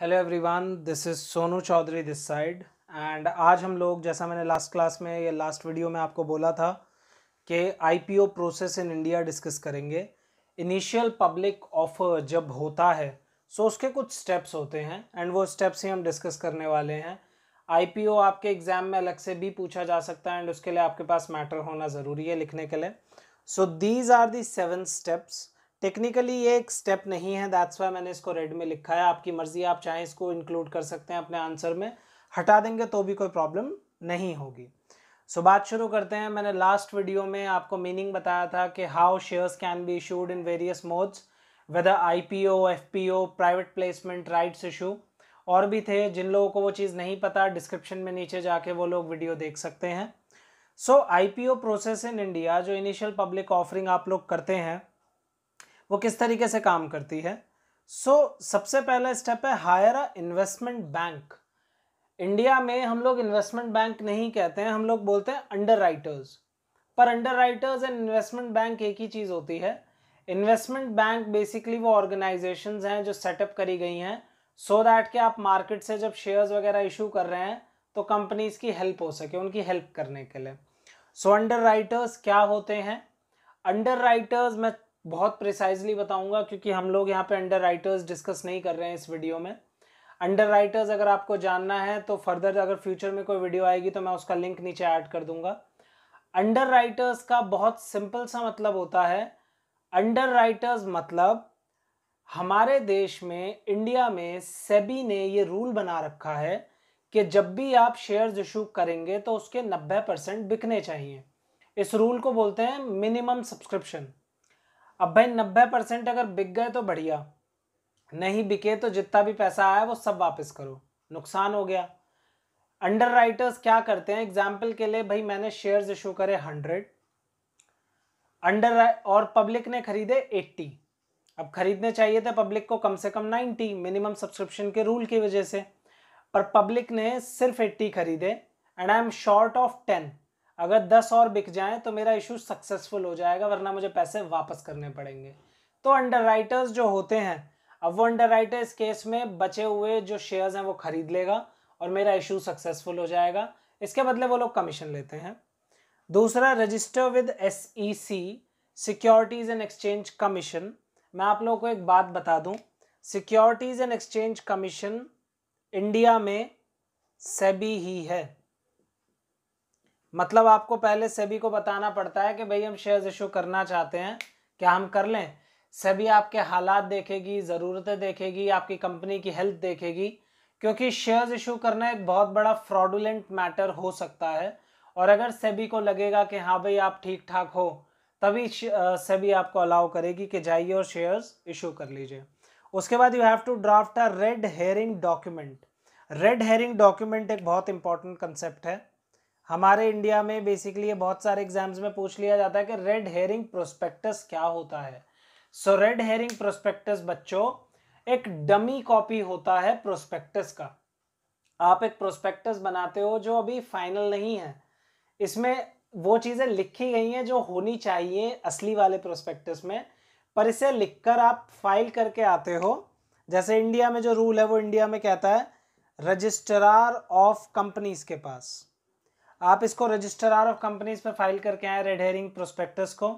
hello everyone this is Sonu Chaudhary this side and आज हम लोग जैसा मैंने लास्ट क्लास में या लास्ट वीडियो में आपको बोला था कि IPO process in India discuss करेंगे इनिशियल पब्लिक ऑफर जब होता है सो so उसके कुछ स्टेप्स होते हैं एंड वो स्टेप्स ही हम डिस्कस करने वाले हैं आईपीओ आपके एग्ज़ाम में अलग से भी पूछा जा सकता है एंड उसके लिए आपके पास मैटर होना ज़रूरी है लिखने के लिए so these are the seven steps technically ये एक स्टेप नहीं है दैट्स वाई मैंने इसको रेड में लिखा है आपकी मर्ज़ी आप चाहें इसको इंक्लूड कर सकते हैं अपने आंसर में हटा देंगे तो भी कोई प्रॉब्लम नहीं होगी सो so, बात शुरू करते हैं मैंने लास्ट वीडियो में आपको मीनिंग बताया था कि how shares can be issued in various modes whether I P O F P O private placement rights issue और भी थे जिन लोगों को वो चीज़ नहीं पता डिस्क्रिप्शन में नीचे जाके वो लोग वीडियो देख सकते हैं so I P O process in India जो इनिशियल पब्लिक ऑफरिंग आप लोग करते हैं वो किस तरीके से काम करती है सो so, सबसे पहला स्टेप है hire a investment bank India में हम लोग इन्वेस्टमेंट बैंक नहीं कहते हैं हम लोग बोलते हैं अंडर राइटर्स पर underwriters and investment bank एक ही चीज़ होती है इन्वेस्टमेंट बैंक बेसिकली वो ऑर्गेनाइजेशन हैं जो सेटअप करी गई हैं सो दैट के आप मार्केट से जब शेयर्स वगैरह इशू कर रहे हैं तो कंपनीज की हेल्प हो सके उनकी हेल्प करने के लिए सो अंडर राइटर्स क्या होते हैं अंडर राइटर्स मैं बहुत प्रिसाइजली बताऊंगा क्योंकि हम लोग यहाँ पे अंडर राइटर्स डिस्कस नहीं कर रहे हैं इस वीडियो में अंडर राइटर्स अगर आपको जानना है तो फर्दर अगर फ्यूचर में कोई वीडियो आएगी तो मैं उसका लिंक नीचे ऐड कर दूंगा अंडर राइटर्स का बहुत सिंपल सा मतलब होता है अंडर राइटर्स मतलब हमारे देश में इंडिया में सेबी ने ये रूल बना रखा है कि जब भी आप शेयर्स इशू करेंगे तो उसके 90 परसेंट बिकने चाहिए इस रूल को बोलते हैं मिनिमम सब्सक्रिप्शन अब भाई नब्बे परसेंट अगर बिक गए तो बढ़िया नहीं बिके तो जितना भी पैसा आया वो सब वापस करो नुकसान हो गया अंडर राइटर्स क्या करते हैं एग्जाम्पल के लिए भाई मैंने शेयर्स इशू करे हंड्रेड अंडर और पब्लिक ने खरीदे एट्टी अब खरीदने चाहिए थे पब्लिक को कम से कम नाइन्टी मिनिमम सब्सक्रिप्शन के रूल की वजह से पर पब्लिक ने सिर्फ एट्टी खरीदे and I am short of ten अगर दस और बिक जाएं तो मेरा इशू सक्सेसफुल हो जाएगा वरना मुझे पैसे वापस करने पड़ेंगे तो अंडर जो होते हैं अब वो अंडर राइटर्स केस में बचे हुए जो शेयर्स हैं वो खरीद लेगा और मेरा इशू सक्सेसफुल हो जाएगा इसके बदले वो लोग कमीशन लेते हैं दूसरा register with S E C securities and exchange commission मैं आप लोगों को एक बात बता दूं securities and exchange commission India में सेबी ही है मतलब आपको पहले सेबी को बताना पड़ता है कि भाई हम शेयर्स इशू करना चाहते हैं क्या हम कर लें सेबी आपके हालात देखेगी ज़रूरतें देखेगी आपकी कंपनी की हेल्थ देखेगी क्योंकि शेयर्स इशू करना एक बहुत बड़ा फ्रॉडुलेंट मैटर हो सकता है और अगर सेबी को लगेगा कि हाँ भाई आप ठीक ठाक हो तभी सेबी आपको अलाउ करेगी कि जाइए और शेयर्स इशू कर लीजिए उसके बाद you have to draft a red herring document red herring document एक बहुत इंपॉर्टेंट कंसेप्ट है हमारे इंडिया में बेसिकली ये बहुत सारे एग्जाम्स में पूछ लिया जाता है कि रेड हेरिंग प्रोस्पेक्टस क्या होता है सो रेड हेरिंग प्रोस्पेक्टस बच्चों एक डमी कॉपी होता है प्रोस्पेक्टस का आप एक प्रोस्पेक्टस बनाते हो जो अभी फाइनल नहीं है इसमें वो चीज़ें लिखी गई हैं जो होनी चाहिए असली वाले प्रोस्पेक्टस में पर इसे लिखकर आप फाइल करके आते हो जैसे इंडिया में जो रूल है वो इंडिया में कहता है रजिस्ट्रार ऑफ कंपनीज के पास आप इसको रजिस्ट्रार ऑफ कंपनीज पर फाइल करके आए रेड हेरिंग प्रोस्पेक्टस को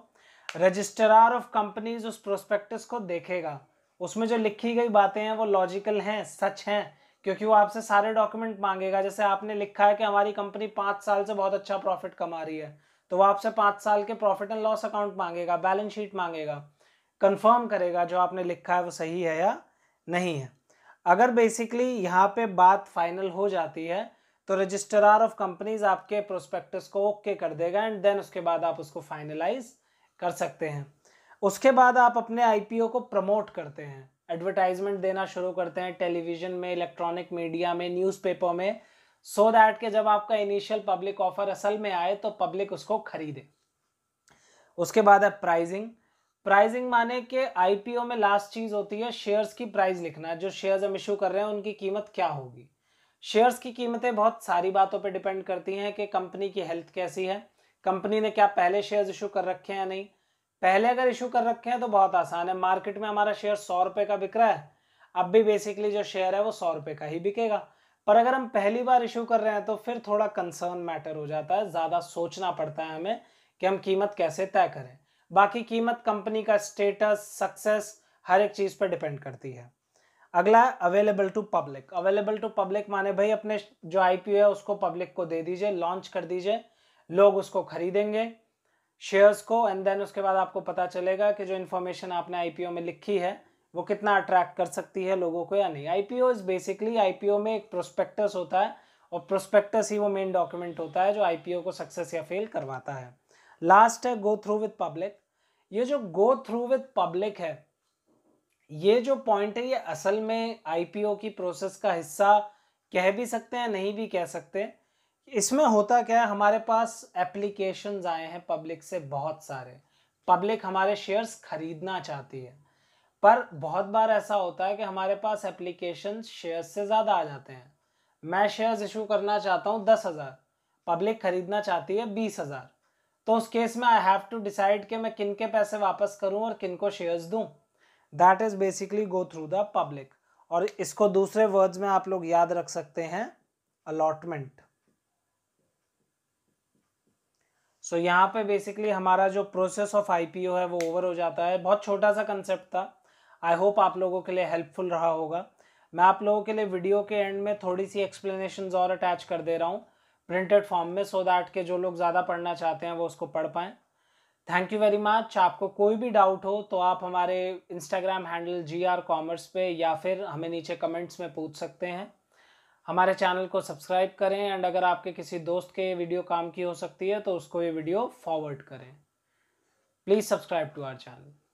रजिस्ट्रार ऑफ कंपनीज उस प्रोस्पेक्टस को देखेगा उसमें जो लिखी गई बातें हैं वो लॉजिकल हैं सच हैं क्योंकि वो आपसे सारे डॉक्यूमेंट मांगेगा जैसे आपने लिखा है कि हमारी कंपनी पाँच साल से बहुत अच्छा प्रॉफिट कमा रही है तो वो आपसे पाँच साल के प्रॉफिट एंड लॉस अकाउंट मांगेगा बैलेंस शीट मांगेगा कन्फर्म करेगा जो आपने लिखा है वो सही है या नहीं है अगर बेसिकली यहाँ पे बात फाइनल हो जाती है तो रजिस्ट्रार ऑफ कंपनीज आपके प्रोस्पेक्टस को ओके कर देगा एंड देन उसके बाद आप उसको फाइनलाइज कर सकते हैं उसके बाद आप अपने आईपीओ को प्रमोट करते हैं एडवर्टाइजमेंट देना शुरू करते हैं टेलीविजन में इलेक्ट्रॉनिक मीडिया में न्यूज़पेपर में सो so दैट के जब आपका इनिशियल पब्लिक ऑफर असल में आए तो पब्लिक उसको खरीदे उसके बाद है प्राइजिंग प्राइजिंग माने के आईपीओ में लास्ट चीज़ होती है शेयर्स की प्राइस लिखना जो शेयर्स हम इशू कर रहे हैं उनकी कीमत क्या होगी शेयर्स की कीमतें बहुत सारी बातों पर डिपेंड करती हैं कि कंपनी की हेल्थ कैसी है कंपनी ने क्या पहले शेयर्स इशू कर रखे हैं या नहीं पहले अगर इशू कर रखे हैं तो बहुत आसान है मार्केट में हमारा शेयर सौ रुपये का बिक रहा है अब भी बेसिकली जो शेयर है वो सौ रुपये का ही बिकेगा पर अगर हम पहली बार इशू कर रहे हैं तो फिर थोड़ा कंसर्न मैटर हो जाता है ज़्यादा सोचना पड़ता है हमें कि हम कीमत कैसे तय करें बाकी कीमत कंपनी का स्टेटस सक्सेस हर एक चीज़ पर डिपेंड करती है अगला है available to public available to public माने भाई अपने जो आईपीओ है उसको पब्लिक को दे दीजिए लॉन्च कर दीजिए लोग उसको खरीदेंगे शेयर्स को एंड देन उसके बाद आपको पता चलेगा कि जो इन्फॉर्मेशन आपने आईपीओ में लिखी है वो कितना अट्रैक्ट कर सकती है लोगों को या नहीं आईपीओ इज बेसिकली आईपीओ में एक प्रोस्पेक्टस होता है और प्रोस्पेक्टस ही वो मेन डॉक्यूमेंट होता है जो आईपीओ को सक्सेस या फेल करवाता है लास्ट है गो थ्रू विथ पब्लिक ये जो गो थ्रू विथ पब्लिक है ये जो पॉइंट है ये असल में आईपीओ की प्रोसेस का हिस्सा कह भी सकते हैं नहीं भी कह सकते इसमें होता क्या है हमारे पास एप्लीकेशन आए हैं पब्लिक से बहुत सारे पब्लिक हमारे शेयर्स खरीदना चाहती है पर बहुत बार ऐसा होता है कि हमारे पास एप्लीकेशन शेयर्स से ज़्यादा आ जाते हैं मैं शेयर्स इशू करना चाहता हूँ दस हज़ार पब्लिक खरीदना चाहती है बीस हज़ार तो उस केस में आई हैव टू डिसाइड कि मैं किन के पैसे वापस करूँ और किन को शेयर्स दूँ that is basically go through the public और इसको दूसरे वर्ड्स में आप लोग याद रख सकते हैं अलॉटमेंट सो so, यहाँ पे बेसिकली हमारा जो प्रोसेस ऑफ आईपीओ है वो ओवर हो जाता है बहुत छोटा सा कंसेप्ट था आई होप आप लोगों के लिए हेल्पफुल रहा होगा मैं आप लोगों के लिए वीडियो के एंड में थोड़ी सी एक्सप्लेनेशन और अटैच कर दे रहा हूँ प्रिंटेड फॉर्म में सो so दैट के जो लोग ज़्यादा पढ़ना चाहते हैं वो उसको पढ़ पाएँ थैंक यू वेरी मच आपको कोई भी डाउट हो तो आप हमारे Instagram handle G R commerce पे या फिर हमें नीचे कमेंट्स में पूछ सकते हैं हमारे चैनल को सब्सक्राइब करें एंड अगर आपके किसी दोस्त के वीडियो काम की हो सकती है तो उसको ये वीडियो फॉरवर्ड करें please subscribe to our channel